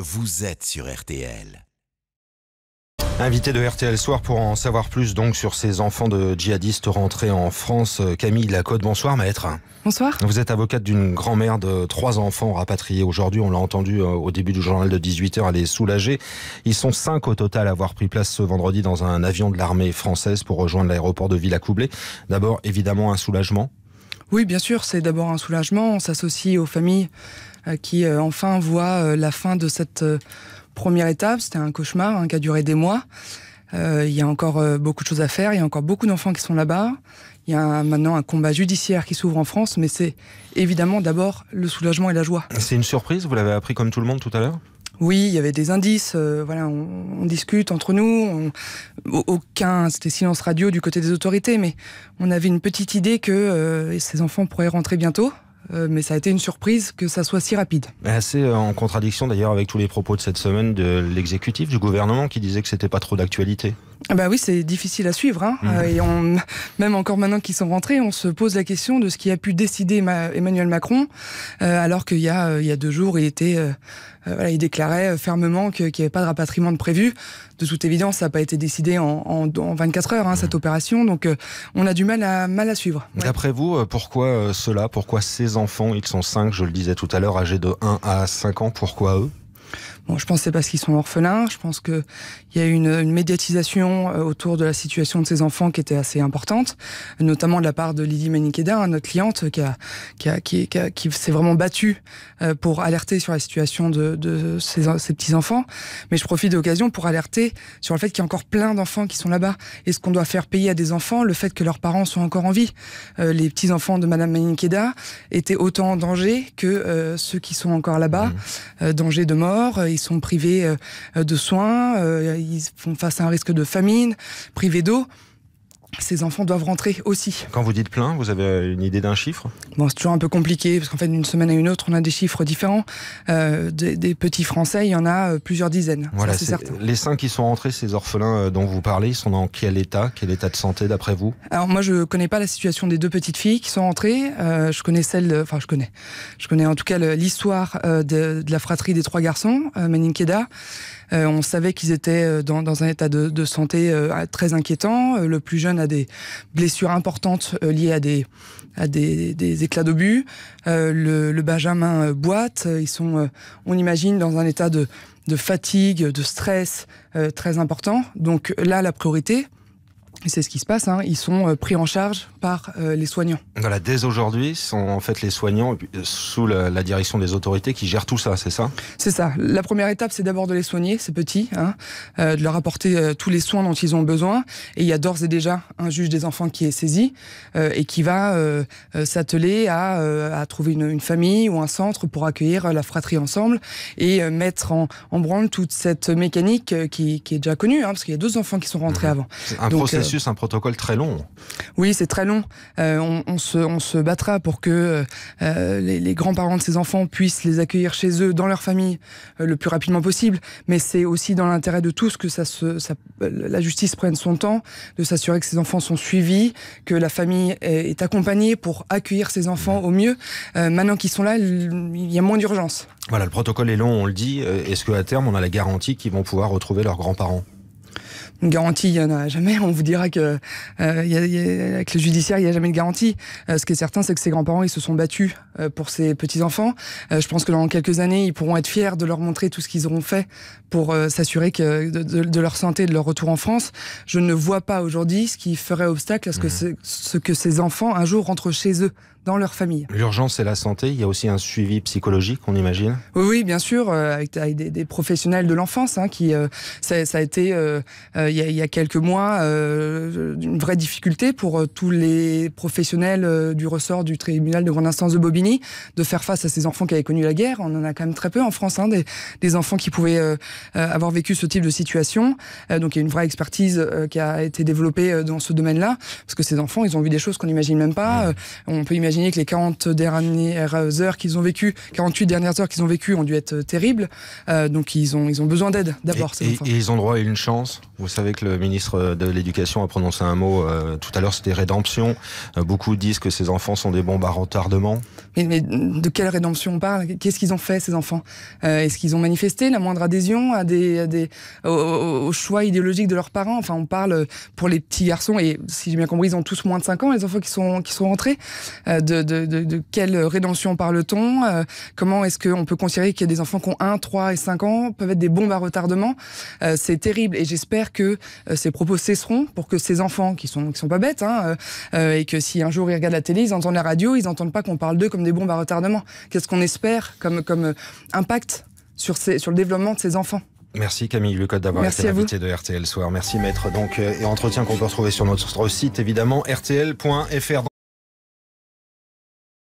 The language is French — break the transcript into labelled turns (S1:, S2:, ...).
S1: vous êtes sur RTL. Invité de RTL Soir pour en savoir plus donc sur ces enfants de djihadistes rentrés en France. Euh, Camille Lacote, bonsoir maître. Bonsoir. Vous êtes avocate d'une grand-mère de trois enfants rapatriés aujourd'hui. On l'a entendu euh, au début du journal de 18h, elle est soulagée. Ils sont cinq au total à avoir pris place ce vendredi dans un avion de l'armée française pour rejoindre l'aéroport de Villacoublay. D'abord, évidemment, un soulagement.
S2: Oui, bien sûr, c'est d'abord un soulagement. On s'associe aux familles euh, qui euh, enfin voit euh, la fin de cette première étape. C'était un cauchemar hein, qui a duré des mois. il y a encore beaucoup de choses à faire. Il y a encore beaucoup d'enfants qui sont là-bas. Il y a maintenant un combat judiciaire qui s'ouvre en France, mais c'est évidemment d'abord le soulagement et la joie.
S1: C'est une surprise. Vous l'avez appris comme tout le monde tout à l'heure.
S2: Oui, il y avait des indices. voilà, on, discute entre nous. aucun, c'était silence radio du côté des autorités, mais on avait une petite idée que ces enfants pourraient rentrer bientôt. Euh, mais ça a été une surprise que ça soit si rapide.
S1: C'est euh, en contradiction d'ailleurs avec tous les propos de cette semaine de l'exécutif, du gouvernement, qui disait que c'était pas trop d'actualité.
S2: Ah bah oui, c'est difficile à suivre. Hein. Mmh. Euh, et on, même encore maintenant qu'ils sont rentrés, on se pose la question de ce qui a pu décider Emmanuel Macron, euh, alors qu'il y, a, euh, il y a deux jours, il était, il déclarait fermement qu'il n'y avait pas de rapatriement de prévu. De toute évidence, ça n'a pas été décidé en, 24 heures hein, cette mmh. opération, donc on a du mal à mal à suivre.
S1: D'après vous, pourquoi cela Pourquoi ces enfants Ils sont cinq, je le disais tout à l'heure, âgés de 1 à 5 ans. Pourquoi eux
S2: Bon, je pense que c'est parce qu'ils sont orphelins. Je pense qu'il y a eu une, médiatisation euh, autour de la situation de ces enfants qui était assez importante, notamment de la part de Lily Manikeda, hein, notre cliente, qui, a, qui, a, qui, s'est vraiment battue euh, pour alerter sur la situation de, de ces, ces petits-enfants. Mais je profite de pour alerter sur le fait qu'il y a encore plein d'enfants qui sont là-bas. Et ce qu'on doit faire payer à des enfants, le fait que leurs parents sont encore en vie. Euh, les petits-enfants de Madame Manikeda étaient autant en danger que ceux qui sont encore là-bas. Mmh. danger de mort euh, ils sont privés euh, de soins, euh, ils font face à un risque de famine, privés d'eau ces enfants doivent rentrer aussi.
S1: Quand vous dites plein, vous avez une idée d'un chiffre
S2: Bon, c'est toujours un peu compliqué, parce qu'en fait, d'une semaine à une autre, on a des chiffres différents. Euh, des, petits Français, il y en a euh, plusieurs dizaines. c'est
S1: Les cinq qui sont rentrés, ces orphelins euh, dont vous parlez, ils sont dans quel état Quel état de santé, d'après vous
S2: Alors, moi, je ne connais pas la situation des deux petites filles qui sont rentrées. je connais celle. Enfin, je connais. Je connais en tout cas l'histoire de, la fratrie des trois garçons, Maninkeda. on savait qu'ils étaient dans, un état de, de santé très inquiétant. le plus jeune a des blessures importantes euh, liées à des, des, éclats d'obus. Euh, le, Benjamin euh, boite. Ils sont, on imagine, dans un état de fatigue, de stress très important. Donc là, la priorité, c'est ce qui se passe, hein. ils sont euh, pris en charge par euh, les soignants.
S1: Voilà, dès aujourd'hui, sont en fait les soignants euh, sous la, direction des autorités qui gèrent tout ça, c'est ça
S2: C'est ça. La première étape, c'est d'abord de les soigner, ces petits, hein, de leur apporter tous les soins dont ils ont besoin. Et il y a d'ores et déjà un juge des enfants qui est saisi et qui va s'atteler à, trouver une, famille ou un centre pour accueillir la fratrie ensemble et mettre en, branle toute cette mécanique qui, est déjà connue, hein, parce qu'il y a deux enfants qui sont rentrés avant. avant. Un processus
S1: c'est un protocole très long.
S2: Oui, c'est très long. Euh, on, se, battra pour que euh, euh, les, grands-parents de ces enfants puissent les accueillir chez eux, dans leur famille, le plus rapidement possible. Mais c'est aussi dans l'intérêt de tous que la justice prenne son temps, de s'assurer que ces enfants sont suivis, que la famille est, est accompagnée pour accueillir ces enfants au mieux. maintenant qu'ils sont là, il y a moins d'urgence.
S1: Voilà, le protocole est long, on le dit. Est-ce qu'à terme, on a la garantie qu'ils vont pouvoir retrouver leurs grands-parents
S2: une garantie, il n'y en a jamais. On vous dira que euh, le judiciaire, il n'y a jamais de garantie. Euh, ce qui est certain, c'est que ses grands-parents, ils se sont battus euh, pour ses petits-enfants. je pense que dans quelques années, ils pourront être fiers de leur montrer tout ce qu'ils auront fait pour s'assurer que de, leur santé et de leur retour en France. Je ne vois pas aujourd'hui ce qui ferait obstacle à ce que mmh. ces enfants, un jour, rentrent chez eux dans leur famille.
S1: L'urgence, et la santé. Il y a aussi un suivi psychologique, on imagine
S2: Oui, bien sûr, euh, avec, des, professionnels de l'enfance. Hein, qui euh, ça, a été, euh, il, y a, quelques mois, une vraie difficulté pour tous les professionnels du ressort du tribunal de grande instance de Bobigny de faire face à ces enfants qui avaient connu la guerre. On en a quand même très peu en France, hein, des, des, enfants qui pouvaient avoir vécu ce type de situation. donc il y a une vraie expertise qui a été développée dans ce domaine-là, parce que ces enfants, ils ont vu des choses qu'on n'imagine même pas. on peut imaginer que les 40 dernières heures qu'ils ont vécues, 48 dernières heures qu'ils ont vécues ont dû être euh, terribles.
S1: Euh, donc ils ont, ils ont besoin d'aide d'abord. Et, ils ont droit à une chance. Vous savez que le ministre euh, de l'Éducation a prononcé un mot tout à l'heure, c'était rédemption. beaucoup disent que ces enfants sont des bombes à retardement. Mais, de quelle rédemption on parle Qu'est-ce qu'ils ont fait ces enfants Est-ce qu'ils ont
S2: manifesté la moindre adhésion à des, des aux, choix idéologiques de leurs parents Enfin, on parle pour les petits garçons et si j'ai bien compris, ils ont tous moins de 5 ans les enfants qui sont qui sont rentrés de, quelle rédemption parle-t-on euh, Comment est-ce qu'on peut considérer qu'il y a des enfants qui ont 1, 3 et 5 ans peuvent être des bombes à retardement euh, C'est terrible et j'espère que euh, ces propos cesseront pour que ces enfants, qui sont, sont pas bêtes, hein, et que si un jour ils regardent la télé, ils entendent la radio, ils n'entendent pas qu'on parle d'eux comme des bombes à retardement. Qu'est-ce qu'on espère comme, comme impact sur, sur
S1: le développement de ces enfants Merci Camille Lucotte d'avoir été invité de RTL Soir. Merci Maître. Donc, et entretien qu'on peut retrouver sur notre site évidemment, rtl.fr.